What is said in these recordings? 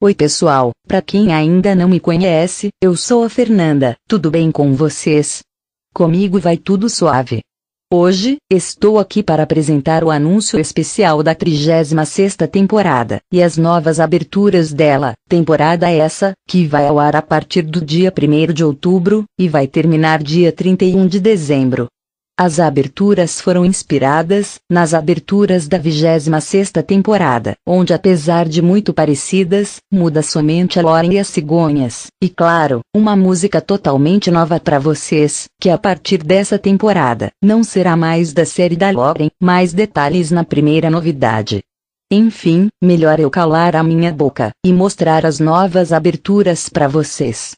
Oi pessoal, para quem ainda não me conhece, eu sou a Fernanda, tudo bem com vocês? Comigo vai tudo suave. Hoje, estou aqui para apresentar o anúncio especial da 36ª temporada, e as novas aberturas dela, temporada essa, que vai ao ar a partir do dia 1 de outubro, e vai terminar dia 31 de dezembro. As aberturas foram inspiradas nas aberturas da 26ª temporada, onde apesar de muito parecidas, muda somente a Lauren e as cigonhas, e claro, uma música totalmente nova para vocês, que a partir dessa temporada, não será mais da série da Lauren, mais detalhes na primeira novidade. Enfim, melhor eu calar a minha boca e mostrar as novas aberturas para vocês.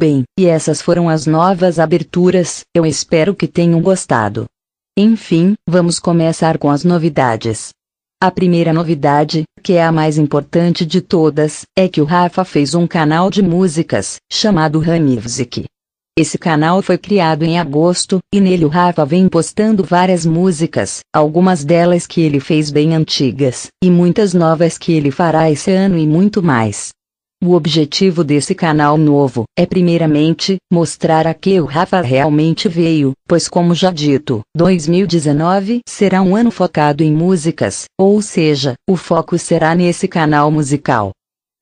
bem, e essas foram as novas aberturas, eu espero que tenham gostado. Enfim, vamos começar com as novidades. A primeira novidade, que é a mais importante de todas, é que o Rafa fez um canal de músicas, chamado Ramusic. Esse canal foi criado em agosto, e nele o Rafa vem postando várias músicas, algumas delas que ele fez bem antigas, e muitas novas que ele fará esse ano e muito mais. O objetivo desse canal novo é primeiramente mostrar a que o Rafa realmente veio, pois como já dito, 2019 será um ano focado em músicas, ou seja, o foco será nesse canal musical.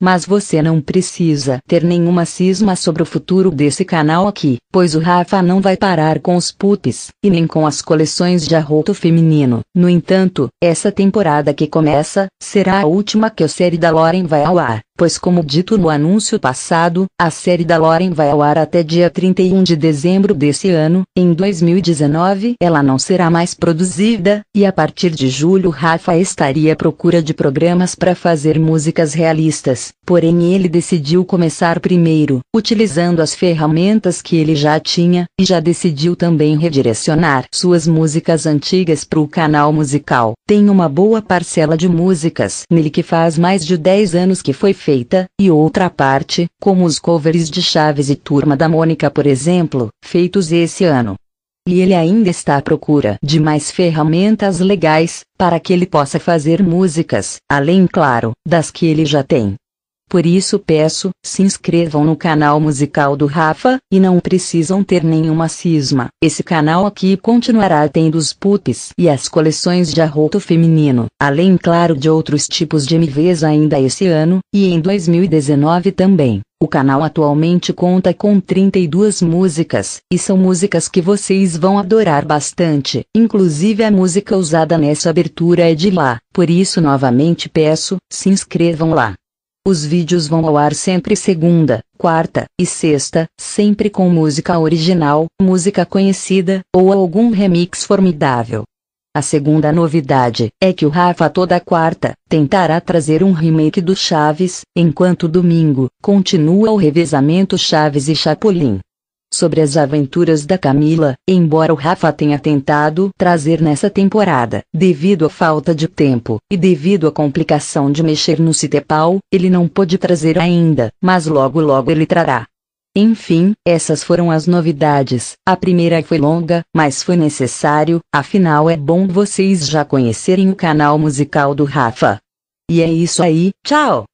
Mas você não precisa ter nenhuma cisma sobre o futuro desse canal aqui, pois o Rafa não vai parar com os pups, e nem com as coleções de arroto feminino. No entanto, essa temporada que começa, será a última que a série da Lauren vai ao ar pois como dito no anúncio passado, a série da Lauren vai ao ar até dia 31 de dezembro desse ano. Em 2019, ela não será mais produzida, e a partir de julho Rafa estaria à procura de programas para fazer músicas realistas. Porém ele decidiu começar primeiro, utilizando as ferramentas que ele já tinha, e já decidiu também redirecionar suas músicas antigas para o canal musical. Tem uma boa parcela de músicas nele que faz mais de 10 anos que foi feita, e outra parte, como os covers de Chaves e Turma da Mônica por exemplo, feitos esse ano e ele ainda está à procura de mais ferramentas legais, para que ele possa fazer músicas, além, claro, das que ele já tem. Por isso peço, se inscrevam no canal musical do Rafa, e não precisam ter nenhuma cisma. Esse canal aqui continuará tendo os pups e as coleções de arroto feminino, além claro de outros tipos de MVs ainda esse ano, e em 2019 também. O canal atualmente conta com 32 músicas, e são músicas que vocês vão adorar bastante, inclusive a música usada nessa abertura é de lá, por isso novamente peço, se inscrevam lá. Os vídeos vão ao ar sempre segunda, quarta e sexta, sempre com música original, música conhecida ou algum remix formidável. A segunda novidade é que o Rafa toda quarta tentará trazer um remake do Chaves, enquanto domingo continua o revezamento Chaves e Chapolin sobre as aventuras da Camila, embora o Rafa tenha tentado trazer nessa temporada. Devido à falta de tempo, e devido à complicação de mexer no Citepau, ele não pôde trazer ainda, mas logo logo ele trará. Enfim, essas foram as novidades. A primeira foi longa, mas foi necessário, afinal é bom vocês já conhecerem o canal musical do Rafa. E é isso aí, tchau!